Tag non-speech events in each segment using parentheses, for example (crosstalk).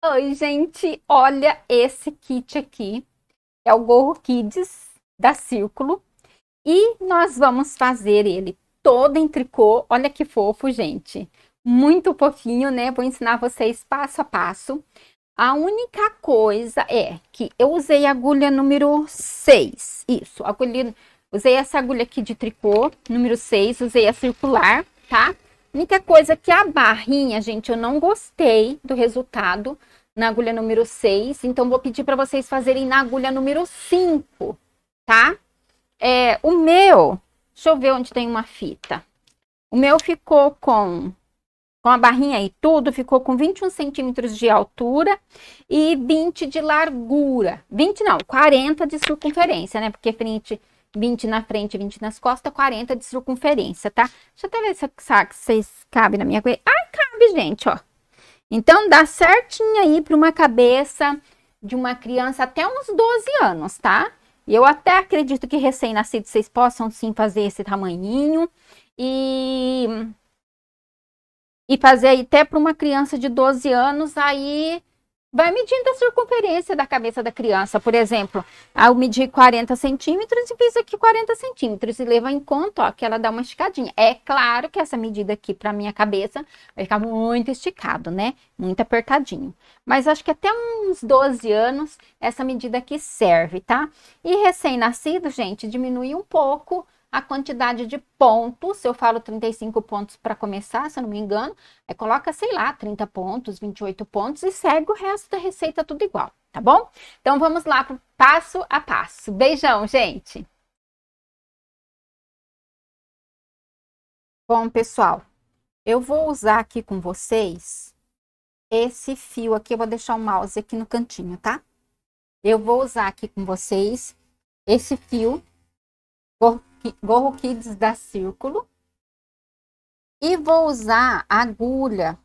Oi, gente! Olha esse kit aqui. É o Gorro Kids da Círculo. E nós vamos fazer ele todo em tricô. Olha que fofo, gente! Muito fofinho, né? Vou ensinar vocês passo a passo. A única coisa é que eu usei agulha número 6. Isso, agulha... Usei essa agulha aqui de tricô, número 6. Usei a circular, tá? única coisa que a barrinha, gente, eu não gostei do resultado na agulha número 6. Então, vou pedir para vocês fazerem na agulha número 5, tá? É, o meu, deixa eu ver onde tem uma fita. O meu ficou com, com a barrinha e tudo, ficou com 21 centímetros de altura e 20 de largura. 20 não, 40 de circunferência, né? Porque frente 20 na frente, 20 nas costas, 40 de circunferência, tá? Deixa eu até ver se, sabe, vocês cabe na minha cabeça. Ah, cabe, gente, ó. Então, dá certinho aí para uma cabeça de uma criança até uns 12 anos, tá? eu até acredito que recém-nascidos vocês possam sim fazer esse tamanhinho e e fazer até para uma criança de 12 anos aí Vai medindo a circunferência da cabeça da criança, por exemplo, ao medir 40 centímetros e fiz aqui 40 centímetros e leva em conta, ó, que ela dá uma esticadinha. É claro que essa medida aqui para minha cabeça vai ficar muito esticado, né? Muito apertadinho. Mas acho que até uns 12 anos essa medida aqui serve, tá? E recém-nascido, gente, diminui um pouco a quantidade de pontos. Eu falo 35 pontos para começar, se eu não me engano. é coloca, sei lá, 30 pontos, 28 pontos e segue o resto da receita tudo igual, tá bom? Então vamos lá para passo a passo. Beijão, gente! Bom, pessoal, eu vou usar aqui com vocês esse fio aqui. Eu vou deixar o mouse aqui no cantinho, tá? Eu vou usar aqui com vocês esse fio Gorro Kids da Círculo. E vou usar a agulha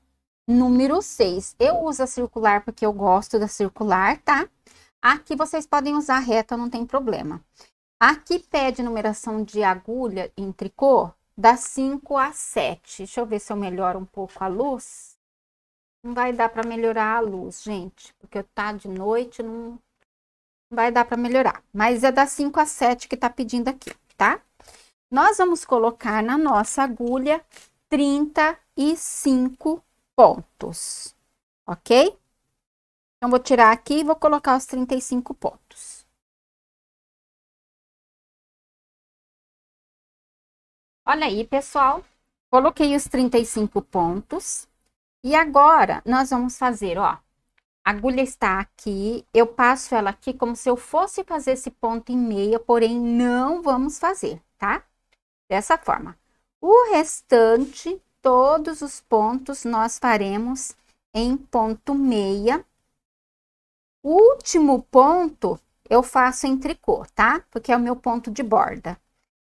número 6. Eu uso a circular porque eu gosto da circular, tá? Aqui vocês podem usar reta, não tem problema. Aqui pede numeração de agulha em tricô da 5 a 7. Deixa eu ver se eu melhoro um pouco a luz. Não vai dar para melhorar a luz, gente, porque tá de noite, não vai dar para melhorar. Mas é da 5 a 7 que tá pedindo aqui, tá? Nós vamos colocar na nossa agulha 35 pontos, ok? Então, vou tirar aqui e vou colocar os 35 pontos. Olha aí, pessoal, coloquei os 35 pontos. E agora, nós vamos fazer, ó, a agulha está aqui, eu passo ela aqui como se eu fosse fazer esse ponto em meia, porém, não vamos fazer, tá? dessa forma. O restante, todos os pontos, nós faremos em ponto meia. O último ponto, eu faço em tricô, tá? Porque é o meu ponto de borda.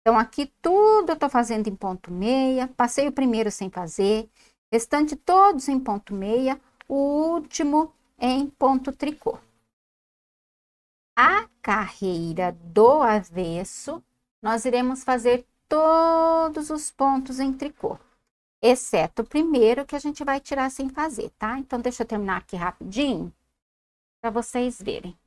Então, aqui tudo eu tô fazendo em ponto meia, passei o primeiro sem fazer, restante todos em ponto meia, o último em ponto tricô. A carreira do avesso, nós iremos fazer todos os pontos em tricô, exceto o primeiro que a gente vai tirar sem fazer, tá? Então, deixa eu terminar aqui rapidinho para vocês verem.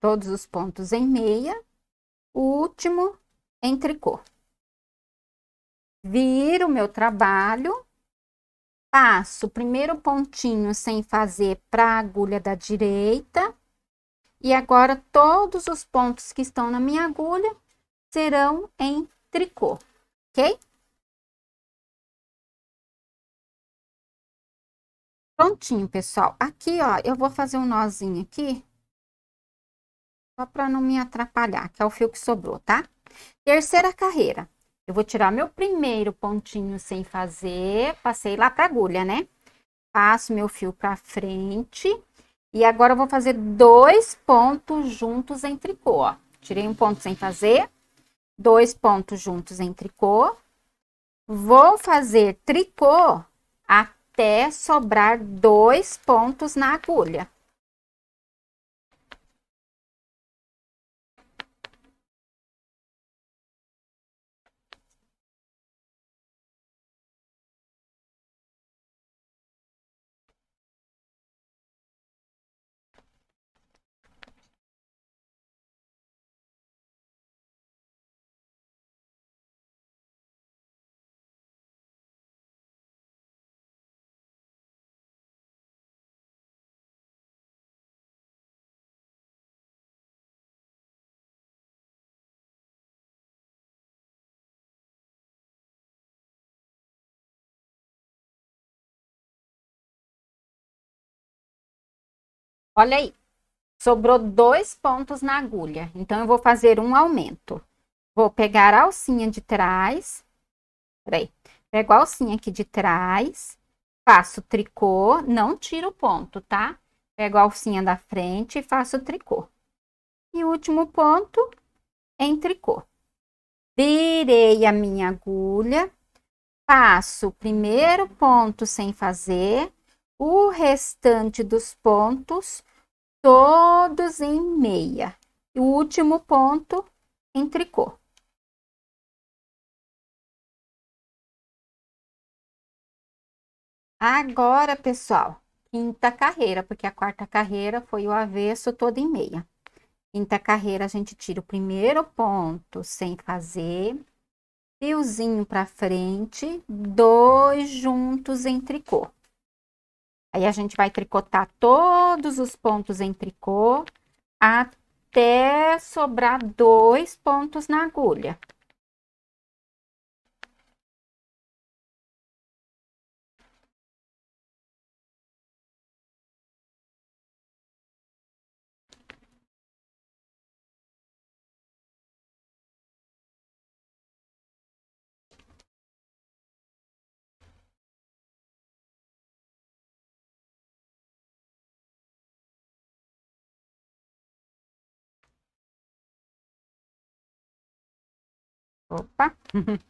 todos os pontos em meia, o último em tricô. Viro o meu trabalho, passo o primeiro pontinho sem fazer para a agulha da direita, e agora todos os pontos que estão na minha agulha serão em tricô, ok? Prontinho, pessoal. Aqui, ó, eu vou fazer um nozinho aqui só para não me atrapalhar, que é o fio que sobrou, tá? Terceira carreira, eu vou tirar meu primeiro pontinho sem fazer, passei lá para agulha, né? Passo meu fio para frente e agora eu vou fazer dois pontos juntos em tricô, ó. Tirei um ponto sem fazer, dois pontos juntos em tricô. Vou fazer tricô até sobrar dois pontos na agulha. Olha aí, sobrou dois pontos na agulha, então eu vou fazer um aumento. Vou pegar a alcinha de trás, peraí, pego a alcinha aqui de trás, faço tricô, não tiro o ponto, tá? Pego a alcinha da frente e faço tricô. E último ponto em tricô. Virei a minha agulha, faço o primeiro ponto sem fazer, o restante dos pontos todos em meia. E o último ponto em tricô. Agora, pessoal, quinta carreira, porque a quarta carreira foi o avesso todo em meia. Quinta carreira, a gente tira o primeiro ponto sem fazer, fiozinho para frente, dois juntos em tricô. Aí a gente vai tricotar todos os pontos em tricô até sobrar dois pontos na agulha. Opa! (laughs)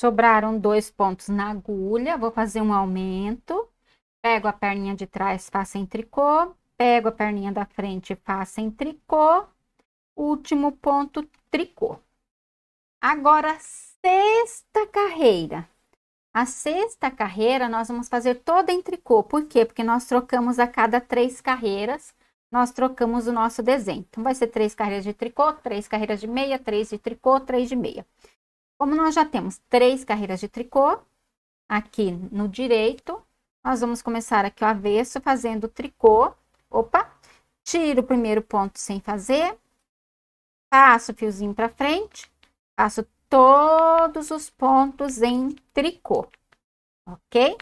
Sobraram dois pontos na agulha, vou fazer um aumento. Pego a perninha de trás, faço em tricô. Pego a perninha da frente, faço em tricô. Último ponto, tricô. Agora, sexta carreira. A sexta carreira, nós vamos fazer toda em tricô. Por quê? Porque nós trocamos a cada três carreiras nós trocamos o nosso desenho. Então, vai ser três carreiras de tricô, três carreiras de meia, três de tricô, três de meia. Como nós já temos três carreiras de tricô, aqui no direito, nós vamos começar aqui o avesso fazendo o tricô. Opa! Tiro o primeiro ponto sem fazer, passo o fiozinho para frente, passo todos os pontos em tricô, ok?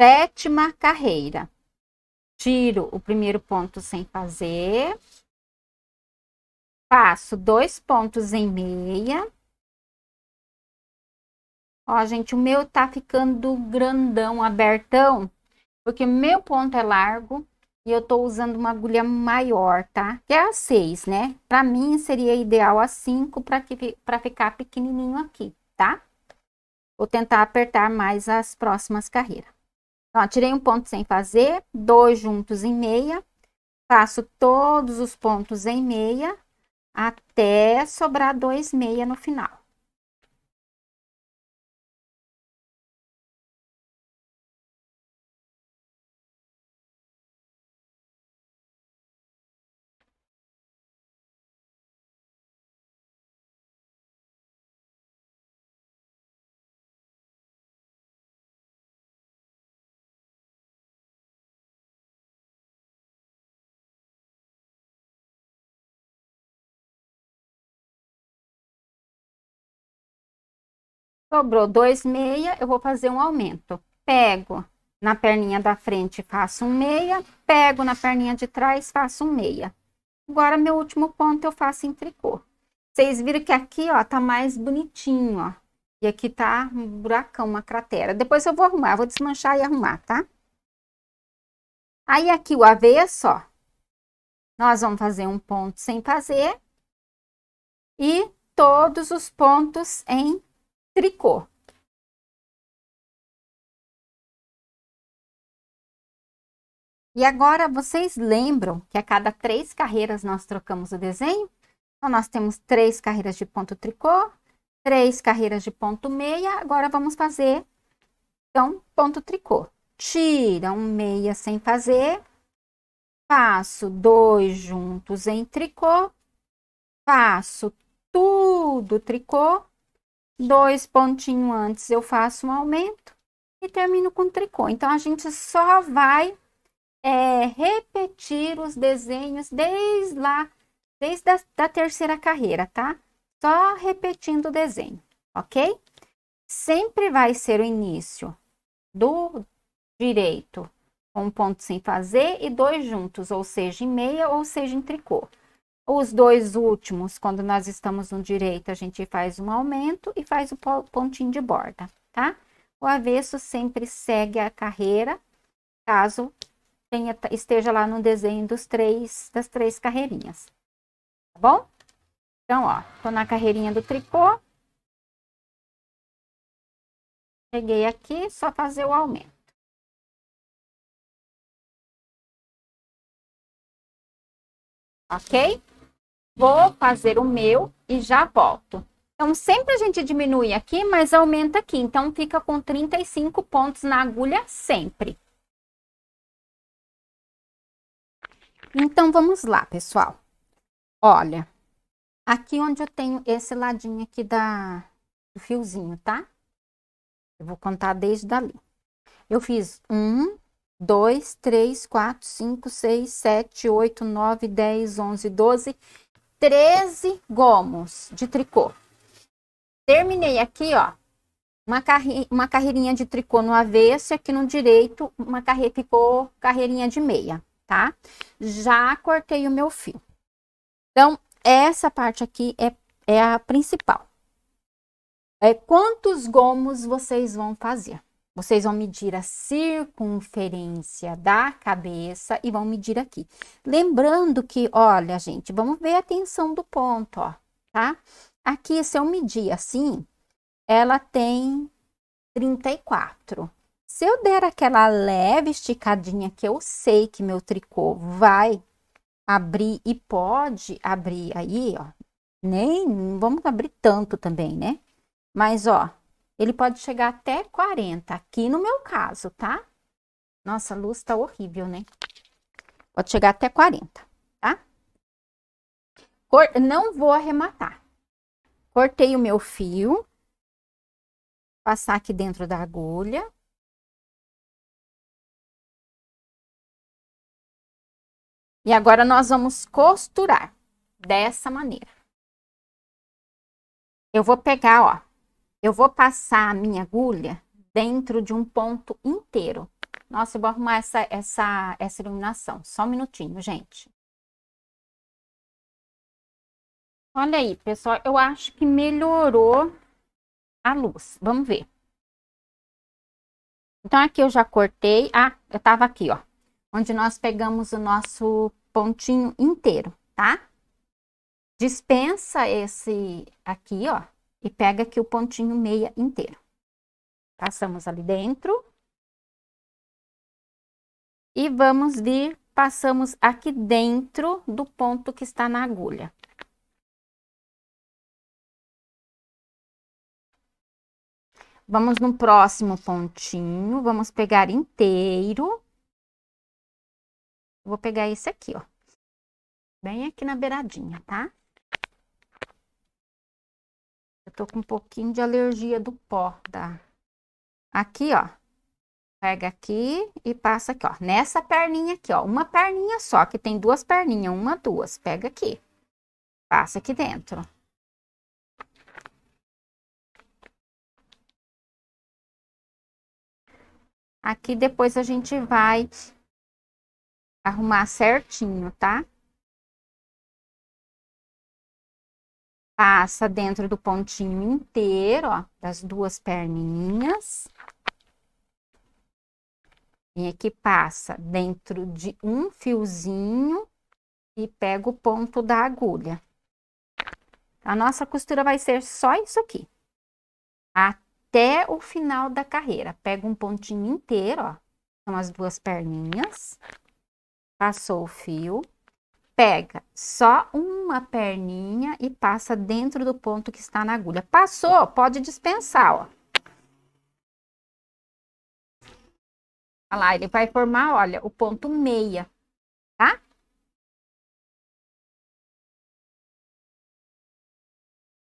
sétima carreira. Tiro o primeiro ponto sem fazer. Passo dois pontos em meia. Ó, gente, o meu tá ficando grandão, abertão, porque meu ponto é largo e eu tô usando uma agulha maior, tá? Que é a seis, né? Pra mim, seria ideal a cinco pra, que, pra ficar pequenininho aqui, tá? Vou tentar apertar mais as próximas carreiras tirei um ponto sem fazer, dois juntos em meia, faço todos os pontos em meia até sobrar dois meia no final. Sobrou 2,6, eu vou fazer um aumento. Pego na perninha da frente, faço um meia. Pego na perninha de trás, faço um meia. Agora, meu último ponto eu faço em tricô. Vocês viram que aqui, ó, tá mais bonitinho, ó. E aqui tá um buracão, uma cratera. Depois eu vou arrumar, vou desmanchar e arrumar, tá? Aí, aqui o avesso, ó. Nós vamos fazer um ponto sem fazer. E todos os pontos em tricô E agora, vocês lembram que a cada três carreiras nós trocamos o desenho? Então, nós temos três carreiras de ponto tricô, três carreiras de ponto meia. Agora, vamos fazer, então, ponto tricô. Tira um meia sem fazer, faço dois juntos em tricô, faço tudo tricô, dois pontinhos antes eu faço um aumento e termino com tricô. Então, a gente só vai é, repetir os desenhos desde lá, desde a da terceira carreira, tá? Só repetindo o desenho, ok? Sempre vai ser o início do direito com um ponto sem fazer e dois juntos, ou seja, em meia ou seja, em tricô. Os dois últimos, quando nós estamos no direito, a gente faz um aumento e faz o pontinho de borda, tá? O avesso sempre segue a carreira, caso tenha, esteja lá no desenho dos três, das três carreirinhas, tá bom? Então, ó, tô na carreirinha do tricô. Cheguei aqui, só fazer o aumento. Ok? Vou fazer o meu e já volto. Então, sempre a gente diminui aqui, mas aumenta aqui. Então, fica com 35 pontos na agulha sempre. Então, vamos lá, pessoal. Olha, aqui onde eu tenho esse ladinho aqui da, do fiozinho, tá? Eu vou contar desde dali. Eu fiz um, dois, três, quatro, cinco, seis, sete, oito, nove, dez, onze, doze 13 gomos de tricô. Terminei aqui, ó, uma, carre... uma carreirinha de tricô no avesso e aqui no direito uma carre... ficou carreirinha de meia, tá? Já cortei o meu fio. Então, essa parte aqui é, é a principal. É quantos gomos vocês vão fazer. Vocês vão medir a circunferência da cabeça e vão medir aqui. Lembrando que, olha, gente, vamos ver a tensão do ponto, ó, tá? Aqui, se eu medir assim, ela tem 34. Se eu der aquela leve esticadinha que eu sei que meu tricô vai abrir e pode abrir aí, ó. Nem, vamos abrir tanto também, né? Mas, ó, ele pode chegar até 40, aqui no meu caso, tá? Nossa, a luz tá horrível, né? Pode chegar até 40, tá? Cor... Não vou arrematar. Cortei o meu fio. Passar aqui dentro da agulha. E agora nós vamos costurar dessa maneira. Eu vou pegar, ó, eu vou passar a minha agulha dentro de um ponto inteiro. Nossa, eu vou arrumar essa, essa, essa iluminação. Só um minutinho, gente. Olha aí, pessoal, eu acho que melhorou a luz. Vamos ver. Então, aqui eu já cortei. Ah, eu tava aqui, ó. Onde nós pegamos o nosso pontinho inteiro, tá? Dispensa esse aqui, ó e pega aqui o pontinho meia inteiro. Passamos ali dentro. E vamos vir, passamos aqui dentro do ponto que está na agulha. Vamos no próximo pontinho, vamos pegar inteiro. Vou pegar esse aqui, ó. Bem aqui na beiradinha, tá? tô com um pouquinho de alergia do pó, tá? Aqui, ó. Pega aqui e passa aqui, ó. Nessa perninha aqui, ó. Uma perninha só, que tem duas perninhas. Uma, duas. Pega aqui. Passa aqui dentro. Aqui depois a gente vai arrumar certinho, tá? passa dentro do pontinho inteiro, ó, das duas perninhas. Vem aqui, passa dentro de um fiozinho e pega o ponto da agulha. A nossa costura vai ser só isso aqui. Até o final da carreira. Pega um pontinho inteiro, ó. São as duas perninhas. Passou o fio pega só uma perninha e passa dentro do ponto que está na agulha. Passou, pode dispensar, ó. Olha lá, ele vai formar, olha, o ponto meia, tá?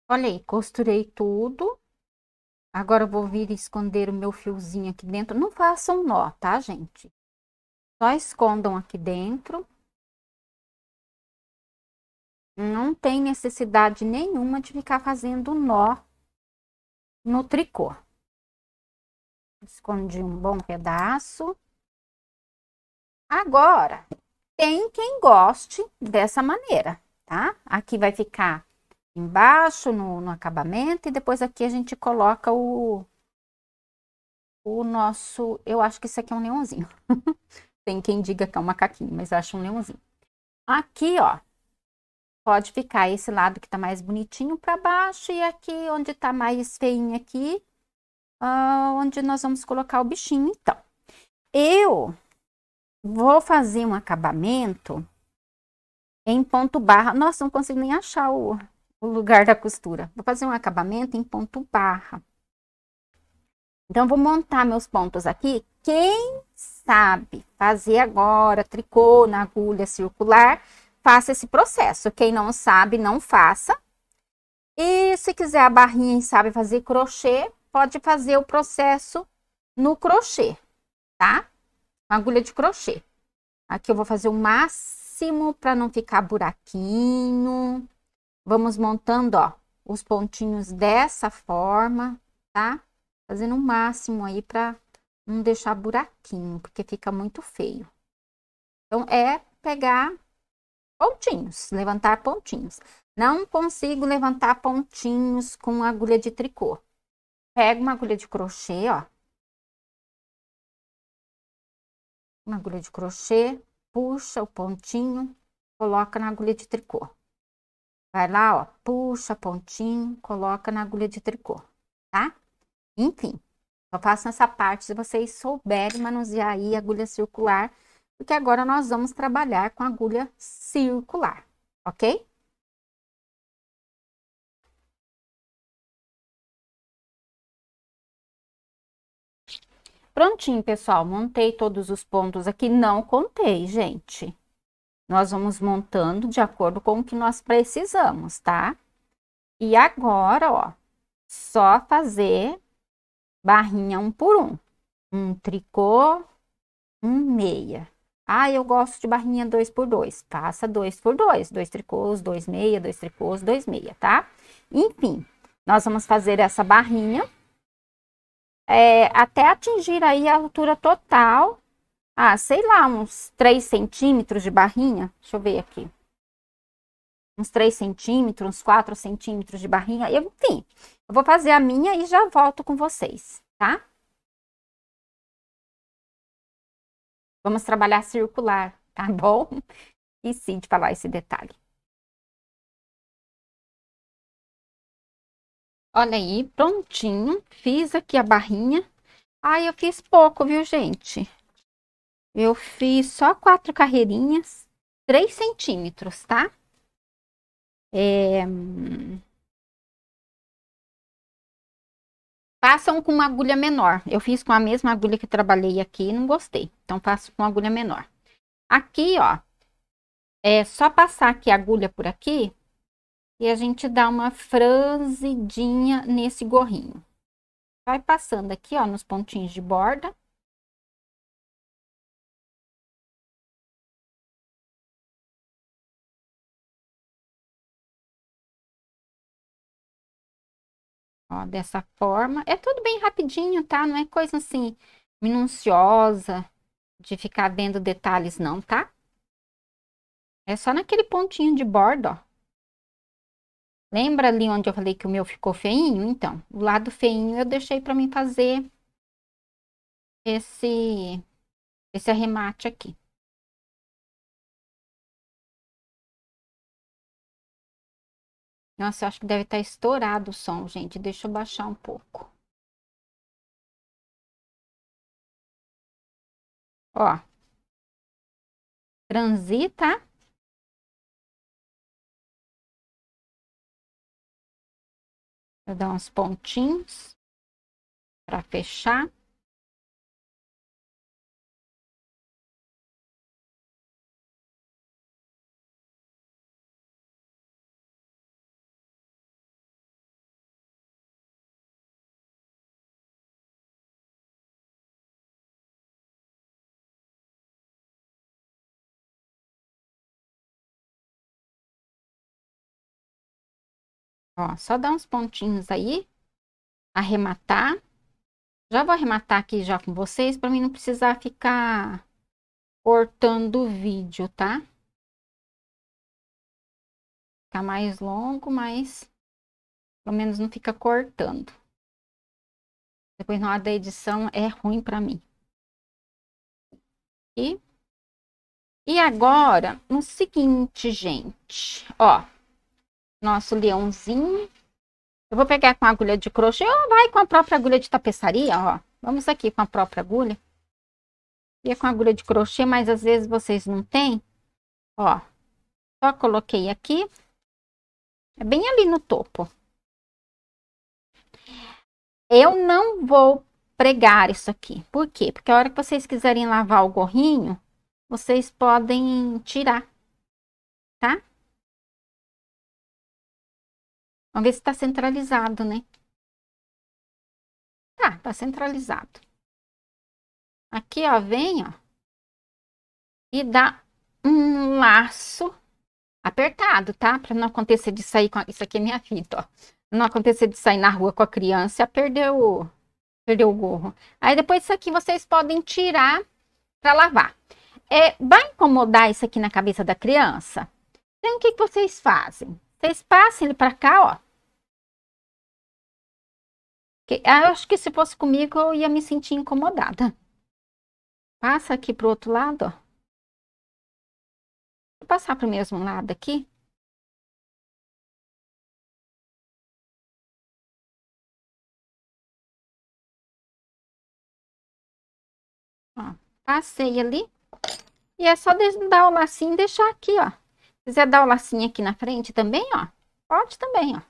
Olha aí, costurei tudo. Agora eu vou vir esconder o meu fiozinho aqui dentro. Não façam um nó, tá, gente? Só escondam aqui dentro. Não tem necessidade nenhuma de ficar fazendo nó no tricô. Escondi um bom pedaço. Agora, tem quem goste dessa maneira, tá? Aqui vai ficar embaixo no, no acabamento e depois aqui a gente coloca o, o nosso... Eu acho que isso aqui é um neonzinho. (laughs) tem quem diga que é um macaquinho, mas eu acho um neonzinho. Aqui, ó, pode ficar esse lado que tá mais bonitinho para baixo e aqui onde tá mais feinho aqui, uh, onde nós vamos colocar o bichinho, então. Eu vou fazer um acabamento em ponto barra. Nossa, não consigo nem achar o, o lugar da costura. Vou fazer um acabamento em ponto barra. Então, vou montar meus pontos aqui. Quem sabe fazer agora tricô na agulha circular, faça esse processo. Quem não sabe, não faça. E se quiser a barrinha e sabe fazer crochê, pode fazer o processo no crochê, tá? agulha de crochê. Aqui eu vou fazer o máximo para não ficar buraquinho. Vamos montando, ó, os pontinhos dessa forma, tá? Fazendo o máximo aí para não deixar buraquinho, porque fica muito feio. Então, é pegar pontinhos, levantar pontinhos. Não consigo levantar pontinhos com agulha de tricô. Pego uma agulha de crochê, ó. Uma agulha de crochê, puxa o pontinho, coloca na agulha de tricô. Vai lá, ó, puxa pontinho, coloca na agulha de tricô, tá? Enfim, só faço essa parte se vocês souberem manusear aí agulha circular, porque agora nós vamos trabalhar com agulha circular, ok? Prontinho, pessoal, montei todos os pontos aqui, não contei, gente. Nós vamos montando de acordo com o que nós precisamos, tá? E agora, ó, só fazer barrinha um por um. Um tricô, um meia. Ah, eu gosto de barrinha 2 por 2 Faça 2 por 2 dois tricôs, dois meia, dois tricôs, dois meia, tá? Enfim, nós vamos fazer essa barrinha. É, até atingir aí a altura total. Ah, sei lá, uns 3 centímetros de barrinha. Deixa eu ver aqui. Uns 3 centímetros, uns 4 centímetros de barrinha. Enfim, eu vou fazer a minha e já volto com vocês, tá? tá? Vamos trabalhar circular, tá (laughs) bom? E sim de falar esse detalhe. Olha aí, prontinho. Fiz aqui a barrinha. Ai, eu fiz pouco, viu, gente? Eu fiz só quatro carreirinhas, três centímetros, tá? É... Façam com uma agulha menor. Eu fiz com a mesma agulha que trabalhei aqui e não gostei. Então, faço com agulha menor. Aqui, ó, é só passar aqui a agulha por aqui e a gente dá uma franzidinha nesse gorrinho. Vai passando aqui, ó, nos pontinhos de borda. Ó, dessa forma. É tudo bem rapidinho, tá? Não é coisa assim minuciosa de ficar vendo detalhes não, tá? É só naquele pontinho de borda, ó. Lembra ali onde eu falei que o meu ficou feinho? Então, o lado feinho eu deixei para mim fazer esse, esse arremate aqui. Nossa, eu acho que deve estar tá estourado o som, gente. Deixa eu baixar um pouco. Ó. Transita. Vou dar uns pontinhos para fechar. Ó, só dar uns pontinhos aí. Arrematar. Já vou arrematar aqui já com vocês, para mim não precisar ficar cortando o vídeo, tá? Fica mais longo, mas pelo menos não fica cortando. Depois na hora da edição é ruim para mim. E, e agora, no seguinte, gente, ó nosso leãozinho. Eu vou pegar com a agulha de crochê ou vai com a própria agulha de tapeçaria, ó. Vamos aqui com a própria agulha. E é com a agulha de crochê, mas às vezes vocês não têm. Ó, só coloquei aqui. É bem ali no topo. Eu não vou pregar isso aqui. Por quê? Porque a hora que vocês quiserem lavar o gorrinho, vocês podem tirar, tá? Vamos ver se está centralizado, né? Tá, tá centralizado. Aqui, ó, vem, ó. E dá um laço apertado, tá? Para não acontecer de sair com... Isso aqui é minha fita, ó. Não acontecer de sair na rua com a criança, perdeu o... Perdeu o gorro. Aí, depois isso aqui, vocês podem tirar para lavar. É, vai incomodar isso aqui na cabeça da criança? Então, o que, que vocês fazem? Vocês passem ele para cá, ó. Que, ah, acho que se fosse comigo, eu ia me sentir incomodada. Passa aqui pro outro lado, ó. Vou passar pro mesmo lado aqui. Ó, passei ali. E é só dar o lacinho e deixar aqui, ó. Quiser dar o lacinho aqui na frente também, ó. Pode também, ó.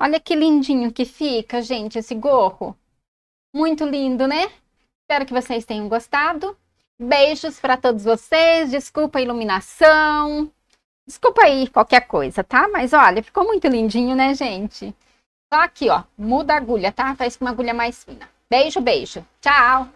Olha que lindinho que fica, gente, esse gorro. Muito lindo, né? Espero que vocês tenham gostado. Beijos para todos vocês. Desculpa a iluminação. Desculpa aí qualquer coisa, tá? Mas olha, ficou muito lindinho, né, gente? Só aqui, ó, muda a agulha, tá? Faz com uma agulha mais fina. Beijo, beijo. Tchau!